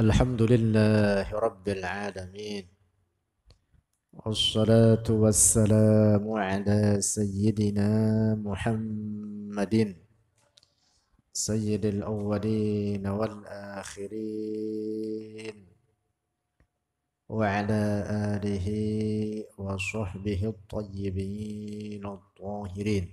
الحمد لله رب العالمين والصلاة والسلام على سيدنا محمد سيد الأولين والآخرين وعلى آله وصحبه الطيبين الطاهرين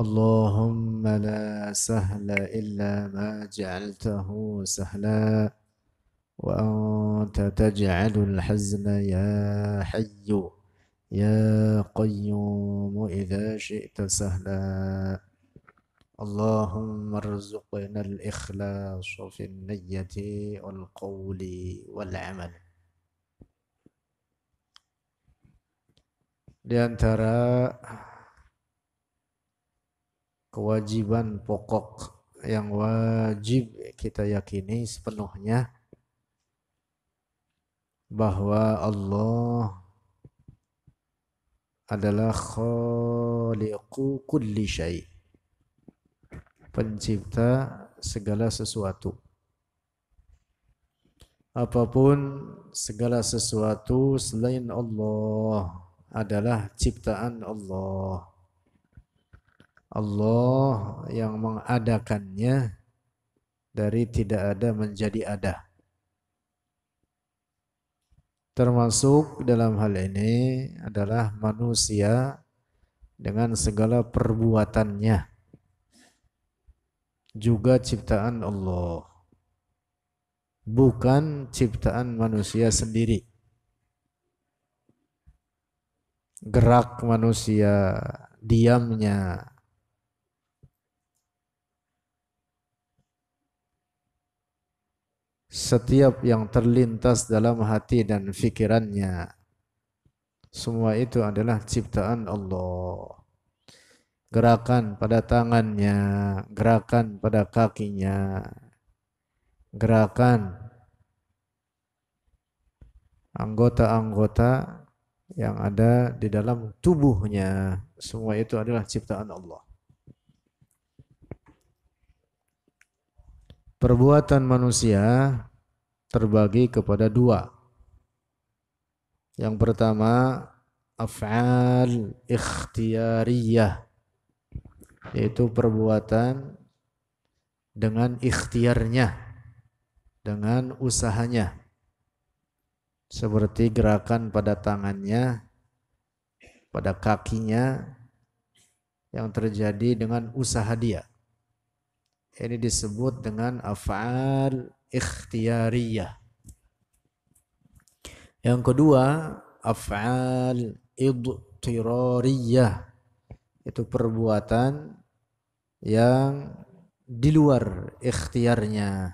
اللهم لا سهل إلا ما جعلته سهلا وأنت تجعل الحزن يا حي يا قيوم إذا شئت سهلا اللهم ارزقنا الإخلاص في النية والقول والعمل لأن ترى kewajiban pokok yang wajib kita yakini sepenuhnya bahwa Allah adalah khaliqu kulli syai pencipta segala sesuatu apapun segala sesuatu selain Allah adalah ciptaan Allah Allah yang mengadakannya dari tidak ada menjadi ada. Termasuk dalam hal ini adalah manusia dengan segala perbuatannya. Juga ciptaan Allah. Bukan ciptaan manusia sendiri. Gerak manusia, diamnya, setiap yang terlintas dalam hati dan fikirannya. Semua itu adalah ciptaan Allah. Gerakan pada tangannya, gerakan pada kakinya, gerakan anggota-anggota yang ada di dalam tubuhnya. Semua itu adalah ciptaan Allah. perbuatan manusia terbagi kepada dua. Yang pertama, af'al ikhtiyariyah, yaitu perbuatan dengan ikhtiarnya, dengan usahanya. Seperti gerakan pada tangannya, pada kakinya, yang terjadi dengan usaha dia. Ini disebut dengan af'al ikhtiyariyah. Yang kedua, af'al idtirariyah. Itu perbuatan yang di luar ikhtiarnya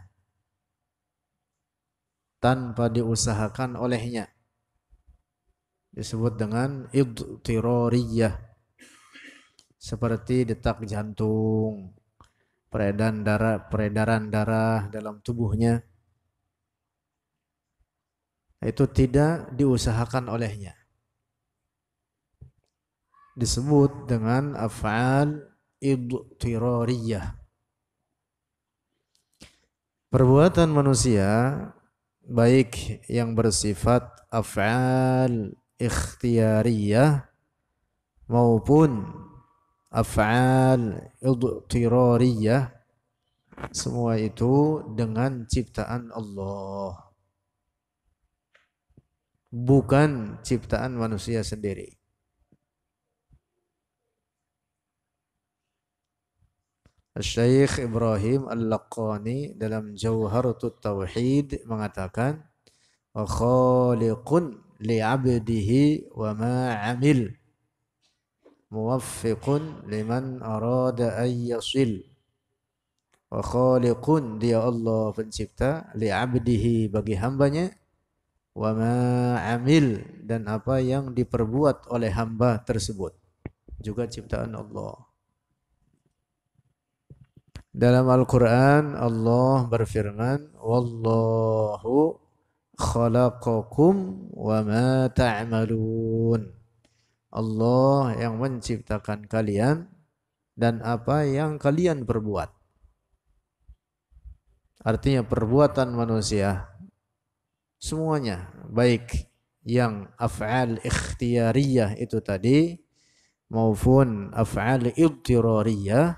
tanpa diusahakan olehnya disebut dengan idtirariyah seperti detak jantung peredaran darah peredaran darah dalam tubuhnya itu tidak diusahakan olehnya disebut dengan af'al idtirariyah perbuatan manusia baik yang bersifat af'al ikhtiyariyah maupun af'al idtirariyah semua itu dengan ciptaan Allah bukan ciptaan manusia sendiri Syekh Ibrahim Al-Laqani dalam Jauharatul Tauhid mengatakan wa khaliqun li wa ma 'amil muwaffiqun liman arada an yasil wa khaliqun dia Allah pencipta li abdihi bagi hambanya wa ma amil dan apa yang diperbuat oleh hamba tersebut juga ciptaan Allah dalam Al-Quran Allah berfirman Wallahu khalaqakum wa ma ta'amalun Allah yang menciptakan kalian dan apa yang kalian perbuat. Artinya perbuatan manusia semuanya baik yang af'al ikhtiyariyah itu tadi maupun af'al idtirariyah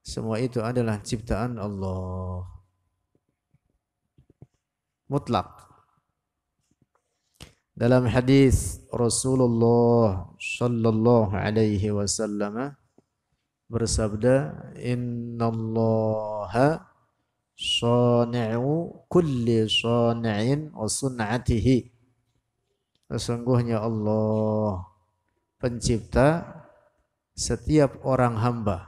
semua itu adalah ciptaan Allah mutlak dalam hadis Rasulullah Shallallahu alaihi wasallam bersabda "Inna Allah shani'u kulli shani'in wa sun'atihi sesungguhnya Allah pencipta setiap orang hamba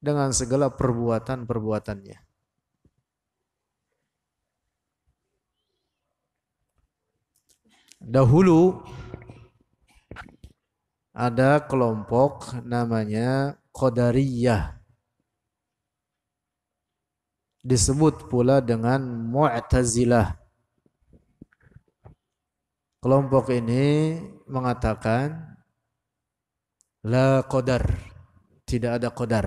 dengan segala perbuatan-perbuatannya Dahulu ada kelompok namanya Qadariyah. Disebut pula dengan Mu'tazilah. Kelompok ini mengatakan la qadar, tidak ada qadar.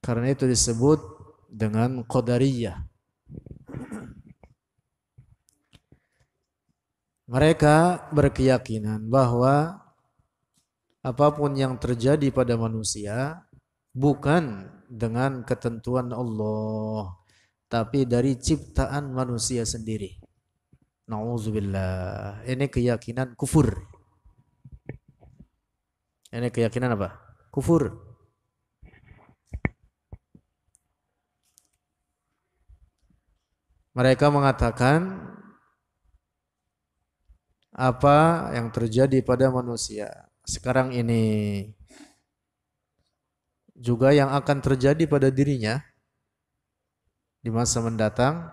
Karena itu disebut dengan Qadariyah. Mereka berkeyakinan bahwa apapun yang terjadi pada manusia bukan dengan ketentuan Allah, tapi dari ciptaan manusia sendiri. Nauzubillah. Ini keyakinan kufur. Ini keyakinan apa? Kufur. Mereka mengatakan apa yang terjadi pada manusia sekarang ini juga yang akan terjadi pada dirinya di masa mendatang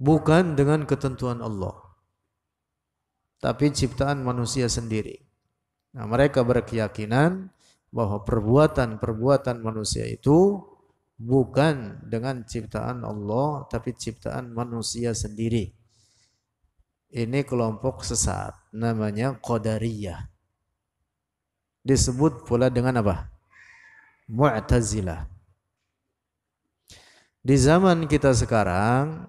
bukan dengan ketentuan Allah tapi ciptaan manusia sendiri. Nah, mereka berkeyakinan bahwa perbuatan-perbuatan manusia itu bukan dengan ciptaan Allah tapi ciptaan manusia sendiri. Ini kelompok sesat namanya Qadariyah. Disebut pula dengan apa? Mu'tazilah. Di zaman kita sekarang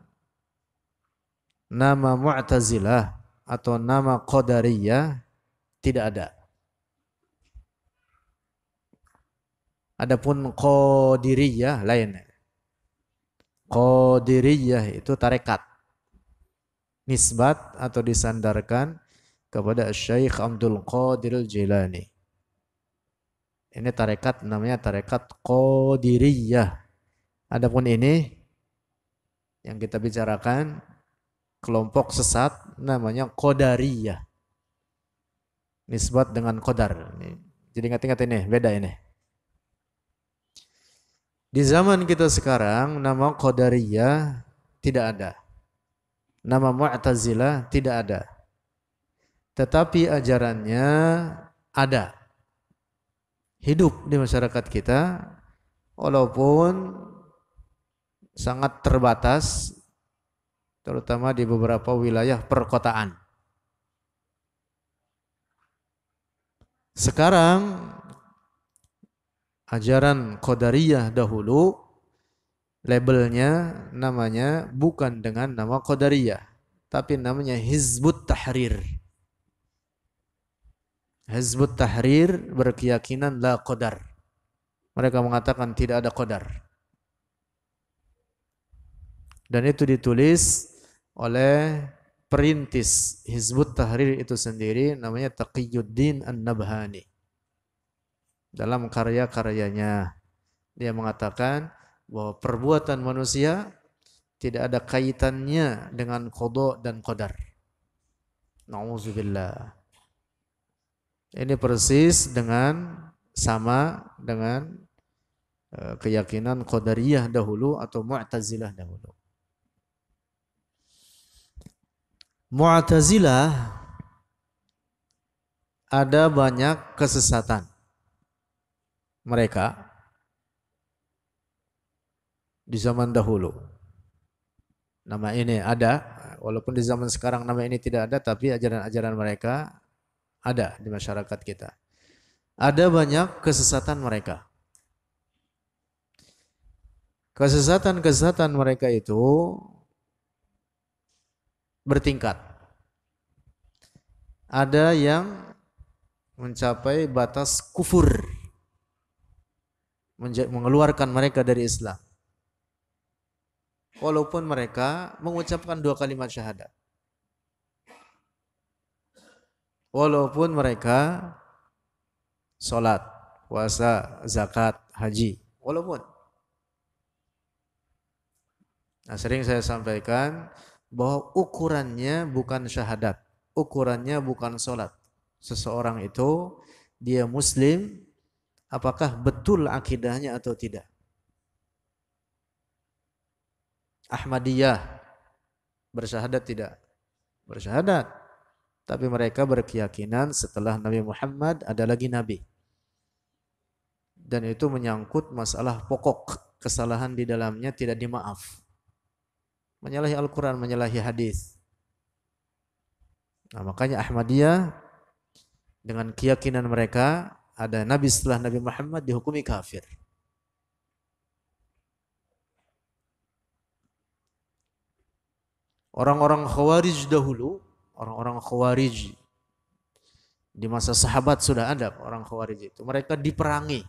nama Mu'tazilah atau nama Qadariyah tidak ada. Adapun Qadiriyah lain. Qadiriyah itu tarekat nisbat atau disandarkan kepada Syekh Abdul Qadir Jilani. Ini tarekat namanya tarekat Qadiriyah. Adapun ini yang kita bicarakan kelompok sesat namanya Qadariyah. Nisbat dengan Qadar. Jadi ingat-ingat ini, beda ini. Di zaman kita sekarang nama Qadariyah tidak ada. Nama Mu'tazilah tidak ada. Tetapi ajarannya ada. Hidup di masyarakat kita walaupun sangat terbatas terutama di beberapa wilayah perkotaan. Sekarang ajaran Qadariyah dahulu labelnya namanya bukan dengan nama Qadariyah tapi namanya Hizbut Tahrir Hizbut Tahrir berkeyakinan la Qadar mereka mengatakan tidak ada Qadar dan itu ditulis oleh perintis Hizbut Tahrir itu sendiri namanya Taqiyuddin An-Nabhani dalam karya-karyanya dia mengatakan bahwa perbuatan manusia tidak ada kaitannya dengan kodok dan qadar. Nauzubillah. Ini persis dengan sama dengan eh, keyakinan qadariyah dahulu atau mu'tazilah dahulu. Mu'tazilah ada banyak kesesatan mereka di zaman dahulu. Nama ini ada, walaupun di zaman sekarang nama ini tidak ada, tapi ajaran-ajaran mereka ada di masyarakat kita. Ada banyak kesesatan mereka. Kesesatan-kesesatan mereka itu bertingkat. Ada yang mencapai batas kufur, mengeluarkan mereka dari Islam walaupun mereka mengucapkan dua kalimat syahadat. Walaupun mereka sholat, puasa, zakat, haji. Walaupun. Nah sering saya sampaikan bahwa ukurannya bukan syahadat. Ukurannya bukan sholat. Seseorang itu dia muslim apakah betul akidahnya atau tidak. Ahmadiyah bersyahadat tidak? Bersyahadat. Tapi mereka berkeyakinan setelah Nabi Muhammad ada lagi Nabi. Dan itu menyangkut masalah pokok. Kesalahan di dalamnya tidak dimaaf. Menyalahi Al-Quran, menyalahi hadis. Nah makanya Ahmadiyah dengan keyakinan mereka ada Nabi setelah Nabi Muhammad dihukumi kafir. Orang-orang khawarij dahulu, orang-orang khawarij di masa sahabat sudah ada orang khawarij itu. Mereka diperangi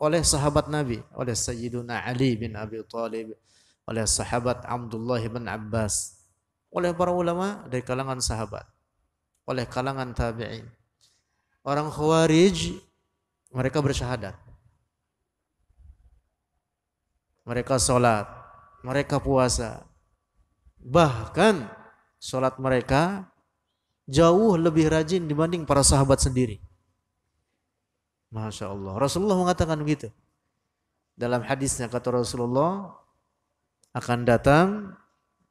oleh sahabat Nabi, oleh Sayyiduna Ali bin Abi Thalib, oleh sahabat Abdullah bin Abbas, oleh para ulama dari kalangan sahabat, oleh kalangan tabi'in. Orang khawarij mereka bersyahadat. Mereka sholat, mereka puasa, Bahkan sholat mereka jauh lebih rajin dibanding para sahabat sendiri. Masya Allah. Rasulullah mengatakan begitu. Dalam hadisnya kata Rasulullah akan datang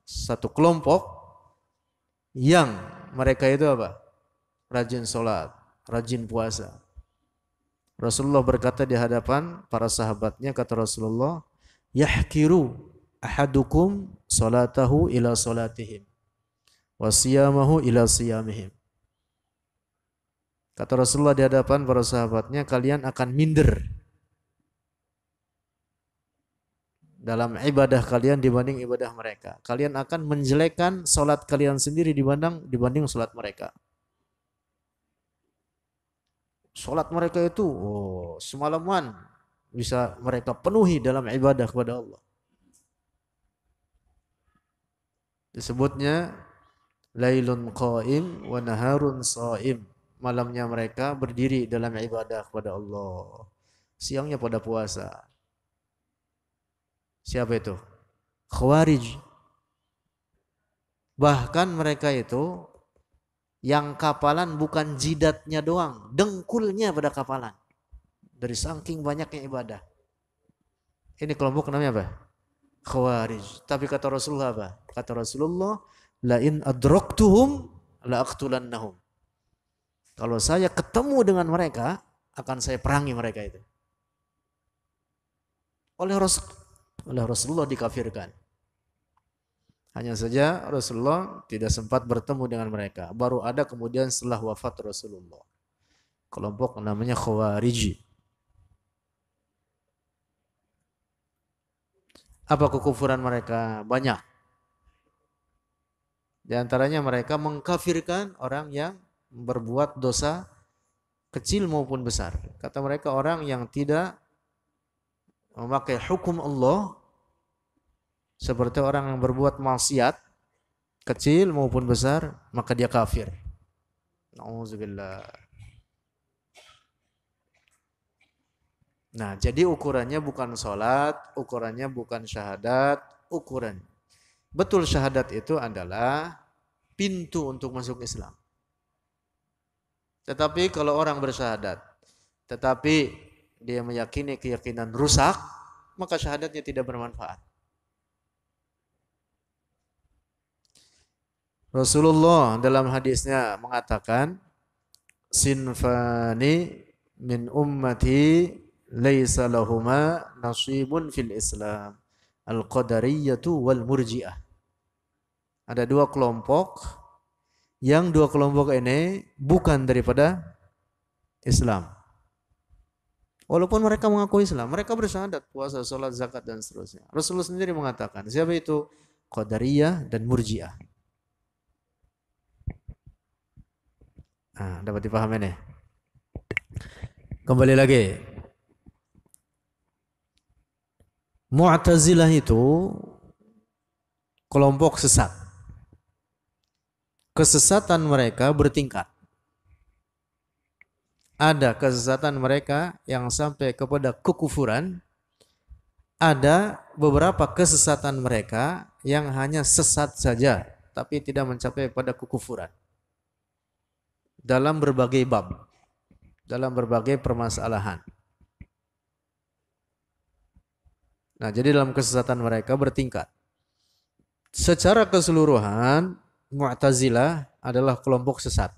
satu kelompok yang mereka itu apa? Rajin sholat, rajin puasa. Rasulullah berkata di hadapan para sahabatnya kata Rasulullah, yahkiru ahadukum salatahu ila salatihim wa siyamahu ila siyamihim. Kata Rasulullah di hadapan para sahabatnya, kalian akan minder dalam ibadah kalian dibanding ibadah mereka. Kalian akan menjelekan salat kalian sendiri dibanding dibanding salat mereka. Salat mereka itu oh, semalaman bisa mereka penuhi dalam ibadah kepada Allah. Disebutnya Lailun qaim wa naharun saim. Malamnya mereka berdiri dalam ibadah kepada Allah. Siangnya pada puasa. Siapa itu? Khawarij. Bahkan mereka itu yang kapalan bukan jidatnya doang, dengkulnya pada kapalan. Dari saking banyaknya ibadah. Ini kelompok namanya apa? khawarij. Tapi kata Rasulullah apa? Kata Rasulullah, lain aktulan nahum. Kalau saya ketemu dengan mereka, akan saya perangi mereka itu. Oleh Rasul oleh Rasulullah dikafirkan. Hanya saja Rasulullah tidak sempat bertemu dengan mereka. Baru ada kemudian setelah wafat Rasulullah. Kelompok namanya Khawarij. Apa kekufuran mereka? Banyak. Di antaranya mereka mengkafirkan orang yang berbuat dosa kecil maupun besar. Kata mereka orang yang tidak memakai hukum Allah seperti orang yang berbuat maksiat kecil maupun besar maka dia kafir. Nauzubillah. Nah, jadi ukurannya bukan sholat, ukurannya bukan syahadat, ukuran. Betul syahadat itu adalah pintu untuk masuk Islam. Tetapi kalau orang bersyahadat, tetapi dia meyakini keyakinan rusak, maka syahadatnya tidak bermanfaat. Rasulullah dalam hadisnya mengatakan, Sinfani min ummati laisa lahuma nasibun fil Islam al-qadariyatu wal murji'ah ada dua kelompok yang dua kelompok ini bukan daripada Islam walaupun mereka mengakui Islam mereka bersyahadat puasa salat zakat dan seterusnya Rasulullah sendiri mengatakan siapa itu qadariyah dan murji'ah nah, dapat dipahami nih kembali lagi Mu'tazilah itu kelompok sesat. Kesesatan mereka bertingkat. Ada kesesatan mereka yang sampai kepada kekufuran. Ada beberapa kesesatan mereka yang hanya sesat saja, tapi tidak mencapai pada kekufuran. Dalam berbagai bab, dalam berbagai permasalahan. Nah, jadi dalam kesesatan mereka bertingkat. Secara keseluruhan, Mu'tazilah adalah kelompok sesat.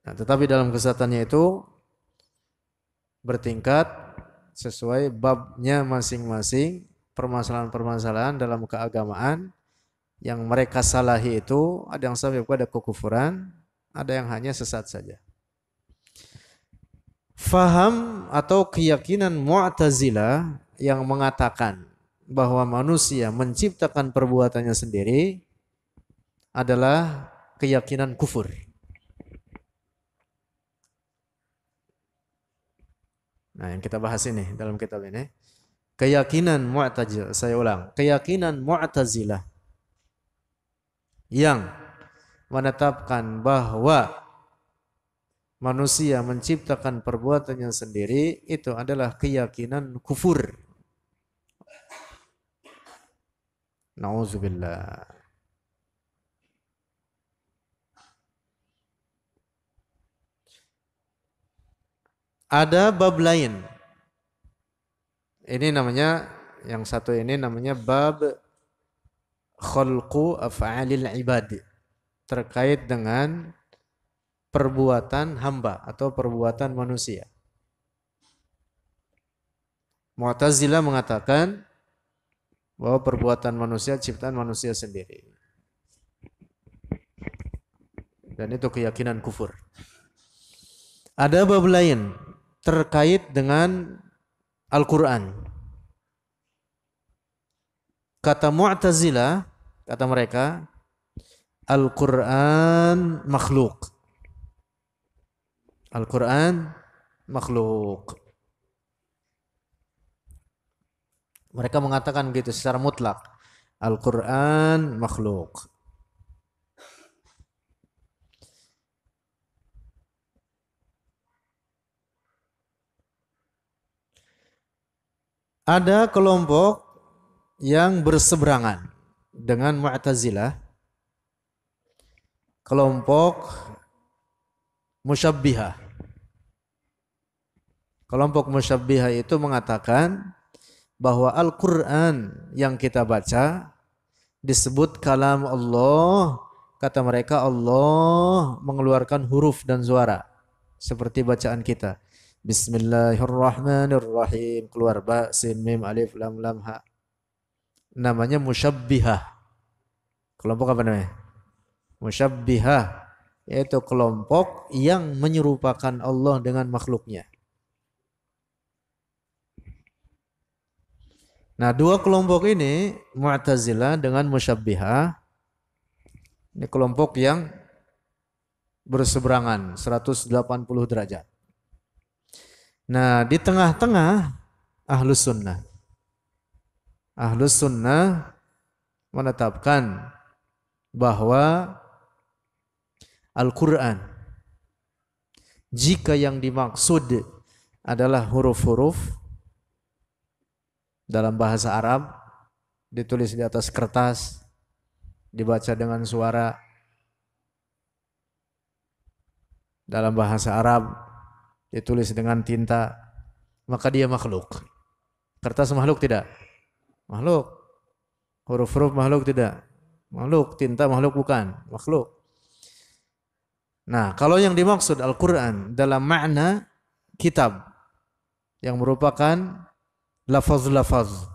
Nah, tetapi dalam kesesatannya itu bertingkat sesuai babnya masing-masing permasalahan-permasalahan dalam keagamaan yang mereka salahi itu ada yang sampai kepada kekufuran, ada yang hanya sesat saja faham atau keyakinan Mu'tazila yang mengatakan bahwa manusia menciptakan perbuatannya sendiri adalah keyakinan kufur. Nah, yang kita bahas ini dalam kitab ini. Keyakinan Mu'tazila, saya ulang, keyakinan Mu'tazila yang menetapkan bahwa manusia menciptakan perbuatannya sendiri itu adalah keyakinan kufur. Nauzubillah. Ada bab lain. Ini namanya yang satu ini namanya bab khalqu af'alil ibad terkait dengan perbuatan hamba atau perbuatan manusia. Mu'tazilah mengatakan bahwa perbuatan manusia ciptaan manusia sendiri. Dan itu keyakinan kufur. Ada bab lain terkait dengan Al-Quran. Kata Mu'tazilah, kata mereka, Al-Quran makhluk. Al-Quran makhluk. Mereka mengatakan begitu secara mutlak. Al-Quran makhluk. Ada kelompok yang berseberangan dengan Mu'tazilah. Kelompok musyabbiha Kelompok musyabbiha itu mengatakan bahwa Al-Quran yang kita baca disebut kalam Allah. Kata mereka Allah mengeluarkan huruf dan suara. Seperti bacaan kita. Bismillahirrahmanirrahim. Keluar ba, sin, mim, alif, lam, lam, ha. Namanya musyabbiha Kelompok apa namanya? musyabbiha yaitu kelompok yang menyerupakan Allah dengan makhluknya. Nah, dua kelompok ini Mu'tazila dengan Musyabbiha ini kelompok yang berseberangan 180 derajat. Nah, di tengah-tengah Ahlus Sunnah. Ahlus Sunnah menetapkan bahwa Al-Quran. Jika yang dimaksud adalah huruf-huruf dalam bahasa Arab ditulis di atas kertas dibaca dengan suara dalam bahasa Arab ditulis dengan tinta maka dia makhluk kertas makhluk tidak makhluk huruf-huruf makhluk tidak makhluk tinta makhluk bukan makhluk Nah, kalau yang dimaksud Al-Quran dalam makna kitab yang merupakan lafaz-lafaz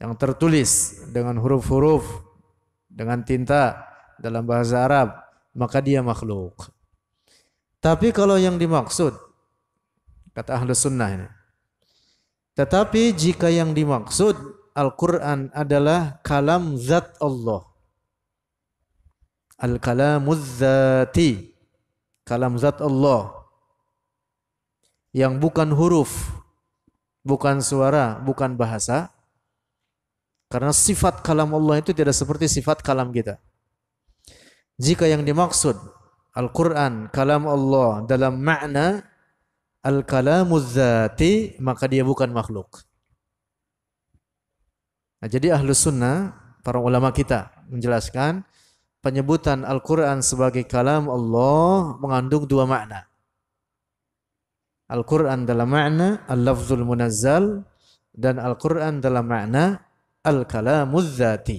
yang tertulis dengan huruf-huruf, dengan tinta dalam bahasa Arab, maka dia makhluk. Tapi kalau yang dimaksud, kata Ahlus sunnah ini, tetapi jika yang dimaksud Al-Quran adalah kalam zat Allah, Al-kalamuz zati. Kalam zat Allah. Yang bukan huruf, bukan suara, bukan bahasa. Karena sifat kalam Allah itu tidak seperti sifat kalam kita. Jika yang dimaksud Al-Quran, kalam Allah dalam makna Al-kalamuz zati, maka dia bukan makhluk. Nah, jadi ahlu sunnah, para ulama kita menjelaskan, penyebutan Al-Quran sebagai kalam Allah mengandung dua makna. Al-Quran dalam makna Al-Lafzul Munazzal dan Al-Quran dalam makna Al-Kalamuz Zati.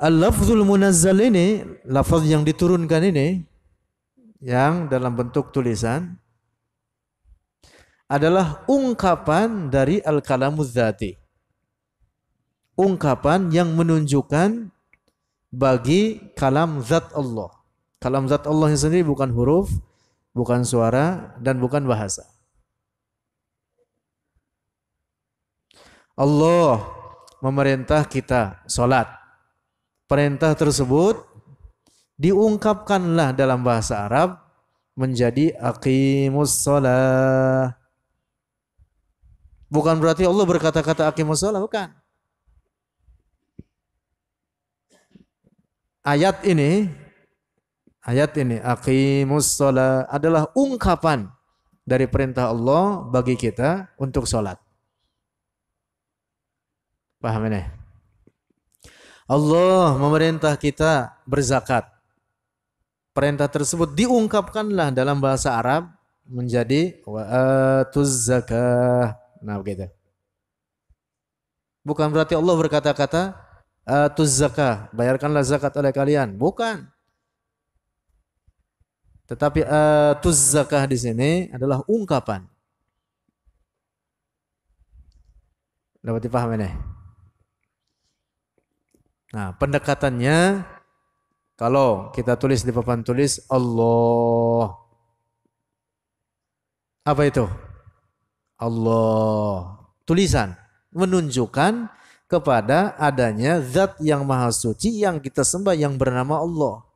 Al-Lafzul Munazzal ini, lafaz yang diturunkan ini, yang dalam bentuk tulisan, adalah ungkapan dari Al-Kalamuz Zati. Ungkapan yang menunjukkan bagi kalam zat Allah. Kalam zat Allah sendiri bukan huruf, bukan suara dan bukan bahasa. Allah memerintah kita sholat. Perintah tersebut diungkapkanlah dalam bahasa Arab menjadi aqimus sholat. Bukan berarti Allah berkata-kata aqimus sholat, bukan. ayat ini ayat ini aqimus shalah adalah ungkapan dari perintah Allah bagi kita untuk salat. Paham ini? Allah memerintah kita berzakat. Perintah tersebut diungkapkanlah dalam bahasa Arab menjadi wa'atuz zakah. Nah begitu. Bukan berarti Allah berkata-kata atuz zakah, bayarkanlah zakat oleh kalian. Bukan. Tetapi atuz zakah di sini adalah ungkapan. Dapat dipahami nih? Nah, pendekatannya kalau kita tulis di papan tulis Allah. Apa itu? Allah. Tulisan menunjukkan kepada adanya zat yang maha suci yang kita sembah yang bernama Allah.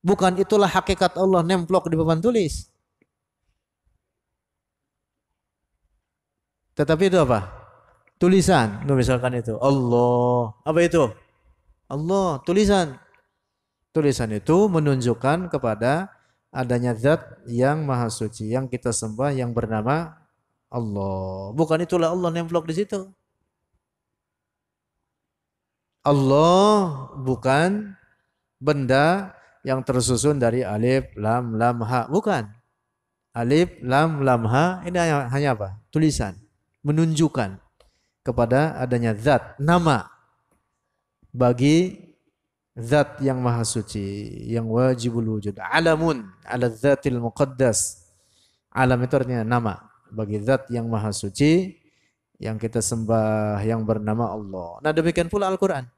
Bukan itulah hakikat Allah nemplok di papan tulis. Tetapi itu apa? Tulisan. Nuh misalkan itu Allah. Apa itu? Allah, tulisan. Tulisan itu menunjukkan kepada adanya zat yang maha suci yang kita sembah yang bernama Allah. Bukan itulah Allah nemplok di situ. Allah bukan benda yang tersusun dari alif, lam, lam, ha. Bukan. Alif, lam, lam, ha. Ini hanya, hanya apa? Tulisan. Menunjukkan kepada adanya zat, nama. Bagi zat yang maha suci, yang wajibul wujud. Alamun, ala zatil muqaddas. Alam itu artinya nama. Bagi zat yang maha suci, yang kita sembah, yang bernama Allah. Nah demikian pula Al-Quran.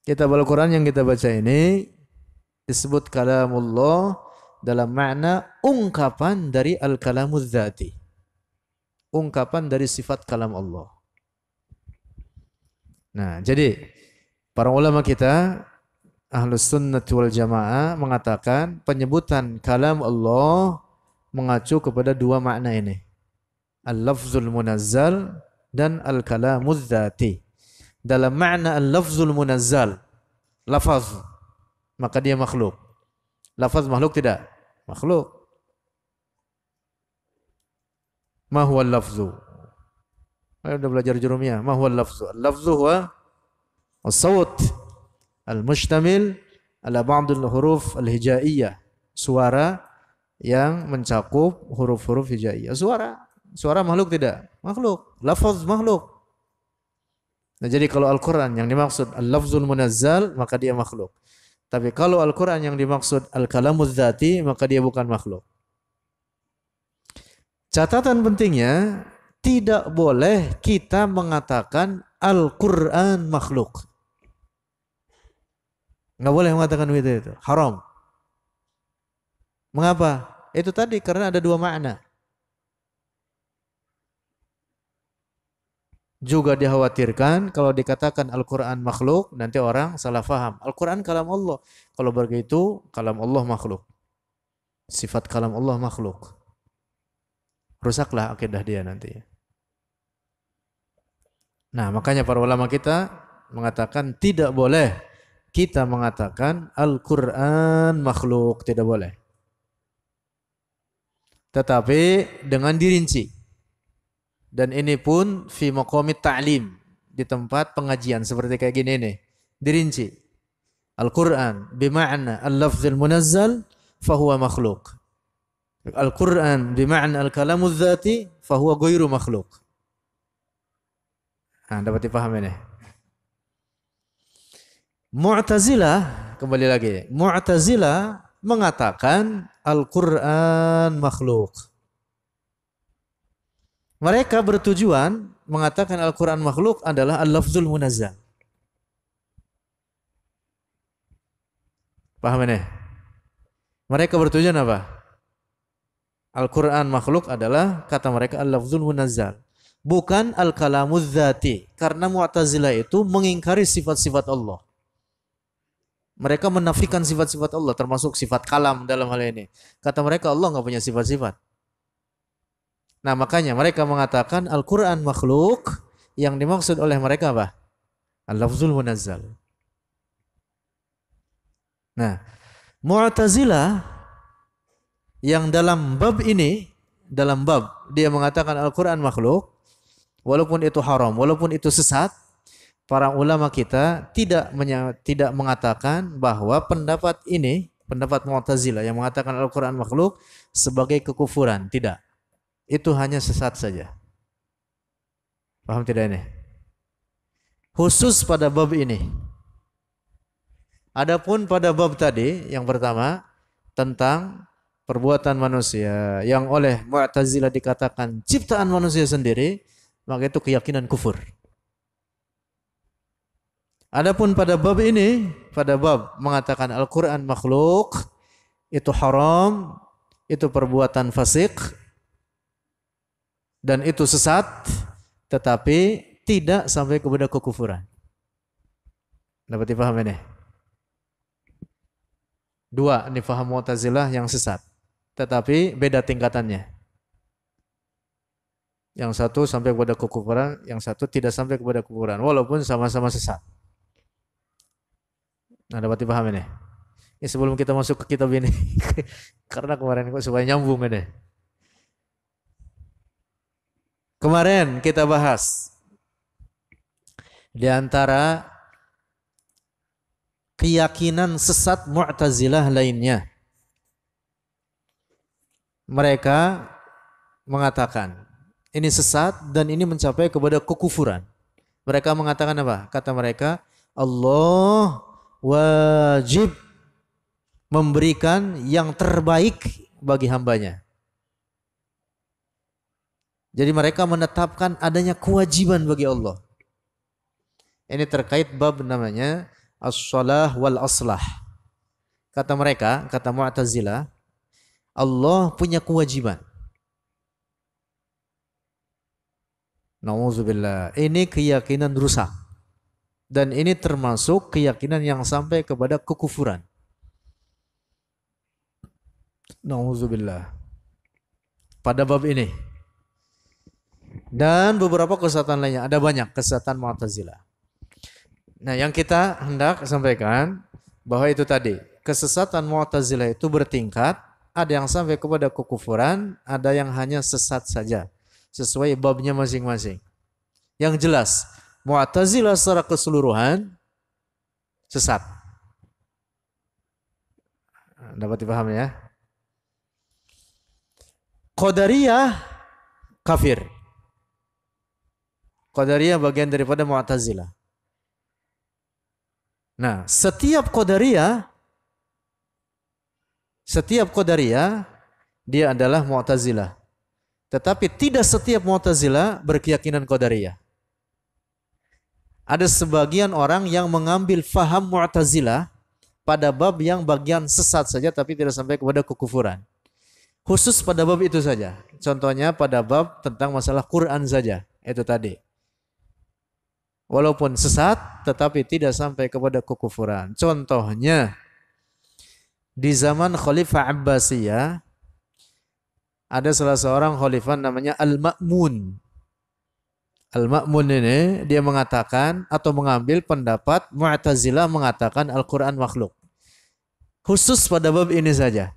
Kitab Al-Quran yang kita baca ini disebut kalamullah dalam makna ungkapan dari al kalamul zati. Ungkapan dari sifat kalam Allah. Nah, jadi para ulama kita Ahlus Sunnah wal Jamaah mengatakan penyebutan kalam Allah mengacu kepada dua makna ini. Al-lafzul munazzal dan al kalamul zati. dalam makna al-lafzul munazzal. Lafaz. Maka dia makhluk. Lafaz makhluk tidak? Makhluk. Ma huwa al lafzu? Ayo sudah belajar jurumiyah. Ma huwa al lafzu? al Lafzu huwa as-sawt al الصوت المشتمل على huruf al-hijaiyah suara yang mencakup huruf-huruf hijaiyah. Suara, suara makhluk tidak? Makhluk. Lafaz makhluk. Nah, jadi kalau Al-Quran yang dimaksud Al-Lafzul Munazzal, maka dia makhluk. Tapi kalau Al-Quran yang dimaksud Al-Kalamuz Zati, maka dia bukan makhluk. Catatan pentingnya, tidak boleh kita mengatakan Al-Quran makhluk. Nggak boleh mengatakan itu itu. Haram. Mengapa? Itu tadi karena ada dua makna. juga dikhawatirkan kalau dikatakan Al-Quran makhluk nanti orang salah faham. Al-Quran kalam Allah. Kalau begitu kalam Allah makhluk. Sifat kalam Allah makhluk. Rusaklah akidah dia nanti. Nah makanya para ulama kita mengatakan tidak boleh kita mengatakan Al-Quran makhluk. Tidak boleh. Tetapi dengan dirinci dan ini pun fi maqamit ta'lim, di tempat pengajian seperti kayak gini nih. Dirinci. Al-Qur'an bima'na al-lafzul munazzal fahuwa makhluk. Al-Qur'an bima'na al Kalamul Zati fahuwa ghairu makhluk. Nah, dapat dipahami nih. Mu'tazilah, kembali lagi. Mu'tazilah mengatakan Al-Qur'an makhluk. Mereka bertujuan mengatakan Al-Quran makhluk adalah Al-Lafzul Munazzal. Paham ini? Mereka bertujuan apa? Al-Quran makhluk adalah kata mereka Al-Lafzul Munazzal. Bukan al kalamudzati Karena Mu'tazilah itu mengingkari sifat-sifat Allah. Mereka menafikan sifat-sifat Allah termasuk sifat kalam dalam hal ini. Kata mereka Allah nggak punya sifat-sifat. Nah makanya mereka mengatakan Al-Quran makhluk yang dimaksud oleh mereka apa? Al-Lafzul Munazzal. Nah, muatazila yang dalam bab ini, dalam bab dia mengatakan Al-Quran makhluk, walaupun itu haram, walaupun itu sesat, para ulama kita tidak tidak mengatakan bahwa pendapat ini, pendapat muatazila yang mengatakan Al-Quran makhluk sebagai kekufuran, tidak itu hanya sesat saja. Paham tidak ini? Khusus pada bab ini. Adapun pada bab tadi yang pertama tentang perbuatan manusia yang oleh Mu'tazilah dikatakan ciptaan manusia sendiri, maka itu keyakinan kufur. Adapun pada bab ini, pada bab mengatakan Al-Qur'an makhluk, itu haram, itu perbuatan fasik, dan itu sesat tetapi tidak sampai kepada kekufuran. Dapat dipaham ini? Dua, ini faham Mu'tazilah yang sesat. Tetapi beda tingkatannya. Yang satu sampai kepada kekufuran, yang satu tidak sampai kepada kekufuran. Walaupun sama-sama sesat. Nah, dapat dipaham ini? Ya, sebelum kita masuk ke kitab ini. karena kemarin kok supaya nyambung ini. Kemarin kita bahas di antara keyakinan sesat Mu'tazilah lainnya. Mereka mengatakan ini sesat dan ini mencapai kepada kekufuran. Mereka mengatakan apa? Kata mereka, Allah wajib memberikan yang terbaik bagi hambanya. Jadi mereka menetapkan adanya kewajiban bagi Allah. Ini terkait bab namanya as-salah wal aslah. Kata mereka, kata Mu'tazilah, Allah punya kewajiban. Nauzubillah. Ini keyakinan rusak. Dan ini termasuk keyakinan yang sampai kepada kekufuran. Nauzubillah. Pada bab ini dan beberapa kesesatan lainnya. Ada banyak kesesatan Mu'tazilah. Nah, yang kita hendak sampaikan bahwa itu tadi, kesesatan Mu'tazilah itu bertingkat, ada yang sampai kepada kekufuran, ada yang hanya sesat saja sesuai babnya masing-masing. Yang jelas, Mu'tazilah secara keseluruhan sesat. Dapat dipahami ya? Qadariyah kafir. Qadariyah bagian daripada Mu'tazilah. Nah, setiap Qadariyah setiap Qadariyah dia adalah Mu'tazilah. Tetapi tidak setiap Mu'tazilah berkeyakinan Qadariyah. Ada sebagian orang yang mengambil faham Mu'tazilah pada bab yang bagian sesat saja tapi tidak sampai kepada kekufuran. Khusus pada bab itu saja. Contohnya pada bab tentang masalah Quran saja. Itu tadi walaupun sesat tetapi tidak sampai kepada kekufuran. Contohnya di zaman Khalifah Abbasiyah ada salah seorang khalifah namanya Al-Ma'mun. Al-Ma'mun ini dia mengatakan atau mengambil pendapat Mu'tazilah mengatakan Al-Qur'an makhluk. Khusus pada bab ini saja.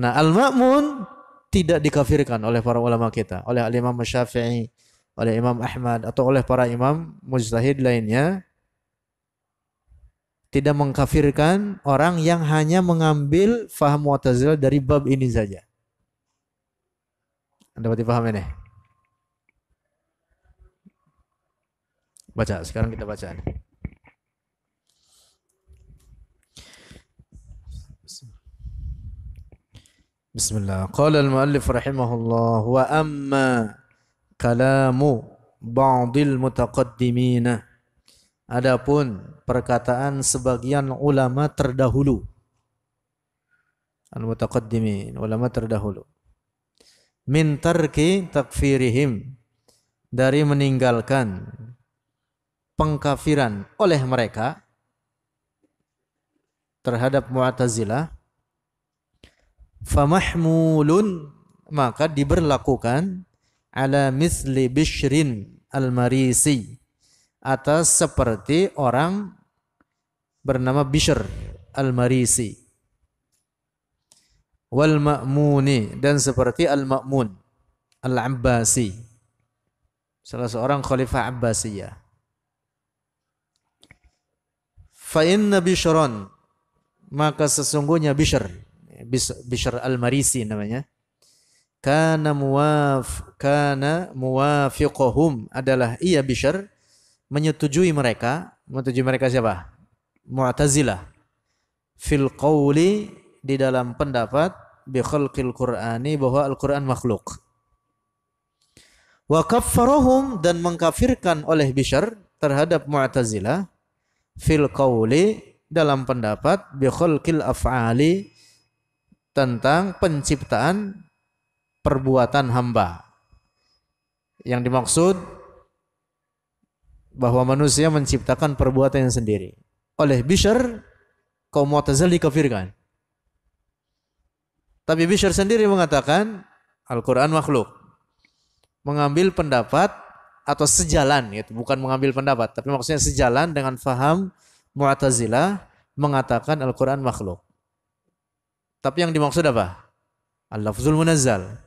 Nah, Al-Ma'mun tidak dikafirkan oleh para ulama kita, oleh Al Imam Syafi'i, oleh Imam Ahmad atau oleh para imam mujtahid lainnya tidak mengkafirkan orang yang hanya mengambil faham Mu'tazilah dari bab ini saja. Anda dapat paham ini? Baca, sekarang kita baca. Bismillah. Qala al-muallif rahimahullah wa amma kalamu ba'dil mutaqaddimina. Adapun perkataan sebagian ulama terdahulu. Al-mutaqaddimin, ulama terdahulu. Min tarki takfirihim dari meninggalkan pengkafiran oleh mereka terhadap Mu'tazilah famahmulun maka diberlakukan ala misli bishrin al-marisi atas seperti orang bernama Bishr al-Marisi wal ma'muni dan seperti al-ma'mun al-Abbasi salah seorang khalifah Abbasiyah fa inna Bishron maka sesungguhnya Bishr Bishr al-Marisi namanya kana muwaf kana muwafiquhum adalah ia bisyar menyetujui mereka menyetujui mereka siapa mu'tazilah fil qawli di dalam pendapat bi khalqil qur'ani bahwa al-Qur'an makhluk wa kaffarahum dan mengkafirkan oleh bisyar terhadap mu'tazilah fil qawli dalam pendapat bi khalqil af'ali tentang penciptaan perbuatan hamba. Yang dimaksud bahwa manusia menciptakan perbuatan yang sendiri. Oleh Bishr kaum Mu'tazil dikafirkan. Tapi Bishr sendiri mengatakan Al-Qur'an makhluk. Mengambil pendapat atau sejalan gitu, bukan mengambil pendapat, tapi maksudnya sejalan dengan faham Mu'tazilah mengatakan Al-Qur'an makhluk. Tapi yang dimaksud apa? Al-lafzul munazzal.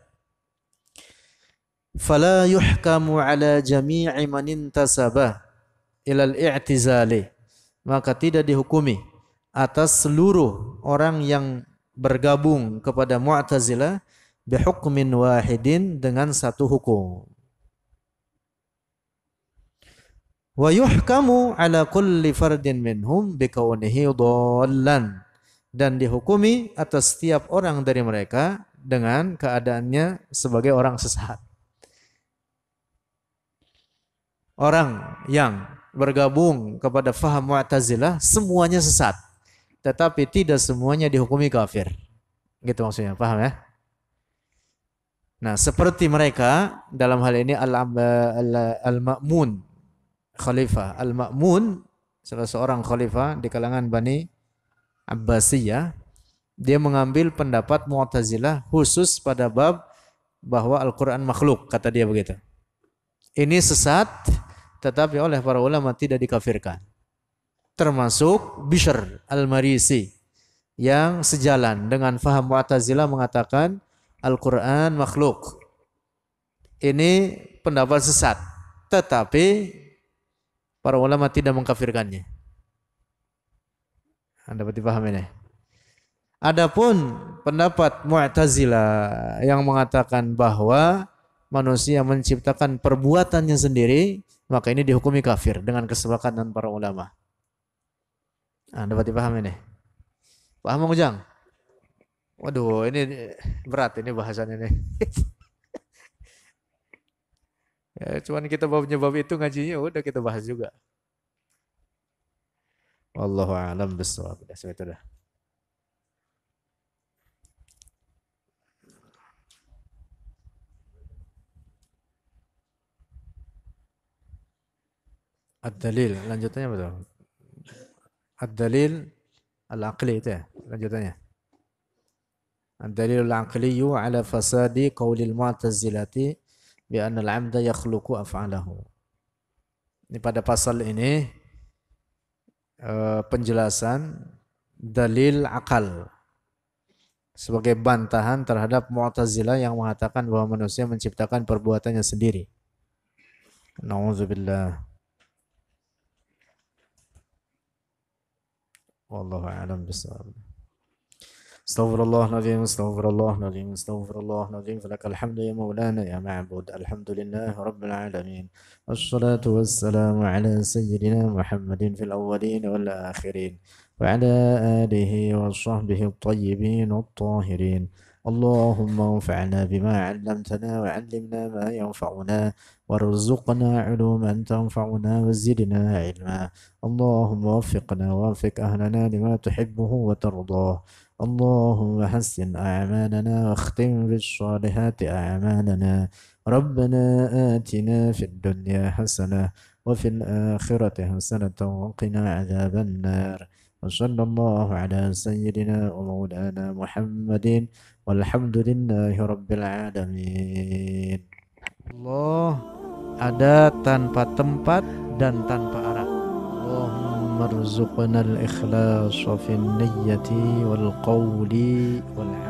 فلا يحكم على جميع من انتسب الى الاعتزال itizali maka tidak dihukumi atas seluruh orang yang bergabung kepada Mu'tazilah bihukmin wahidin dengan satu hukum wa yuhkamu ala kulli fardin minhum bikaunihi dhallan dan dihukumi atas setiap orang dari mereka dengan keadaannya sebagai orang sesat orang yang bergabung kepada faham Mu'tazilah semuanya sesat. Tetapi tidak semuanya dihukumi kafir. Gitu maksudnya, paham ya? Nah, seperti mereka dalam hal ini Al-Ma'mun al al Khalifah Al-Ma'mun salah seorang khalifah di kalangan Bani Abbasiyah dia mengambil pendapat Mu'tazilah khusus pada bab bahwa Al-Qur'an makhluk kata dia begitu. Ini sesat tetapi oleh para ulama tidak dikafirkan. Termasuk Bishr al-Marisi yang sejalan dengan faham Mu'tazilah mengatakan Al-Qur'an makhluk. Ini pendapat sesat, tetapi para ulama tidak mengkafirkannya. Anda dapat dipahami ini. Adapun pendapat Mu'tazilah yang mengatakan bahwa manusia menciptakan perbuatannya sendiri maka ini dihukumi kafir dengan kesepakatan para ulama. Nah, dapat dipahami nih. Paham Mang Ujang? Waduh, ini berat ini bahasannya nih. ya, cuman kita bawa penyebab itu ngajinya udah kita bahas juga. Wallahu a'lam bissawab. Sudah, sudah. Ad-dalil, lanjutannya betul. tuh? Ad-dalil al-aqli itu ya, lanjutannya. Ad-dalil al-aqli ala fasadi kaulil mu'tazilati bi anna al-'amda yakhluqu af'alahu. Ini pada pasal ini eh, penjelasan dalil akal sebagai bantahan terhadap Mu'tazilah yang mengatakan bahwa manusia menciptakan perbuatannya sendiri. Nauzubillah. والله أعلم بالصواب استغفر الله العظيم استغفر الله العظيم استغفر الله العظيم فلك الحمد يا مولانا يا معبود الحمد لله رب العالمين الصلاة والسلام على سيدنا محمد في الأولين والآخرين وعلى آله وصحبه الطيبين الطاهرين اللهم انفعنا بما علمتنا وعلمنا ما ينفعنا وارزقنا علوما تنفعنا وزدنا علما اللهم وفقنا ووفق أهلنا لما تحبه وترضاه اللهم حسن أعمالنا واختم بالصالحات أعمالنا ربنا آتنا في الدنيا حسنة وفي الآخرة حسنة وقنا عذاب النار وصلى الله على سيدنا ومولانا محمد Walhamdulillahirrabbilalamin Allah ada tanpa tempat dan tanpa arah Allahumma arzuqna al-ikhlasa fi niyyati wal qawli wal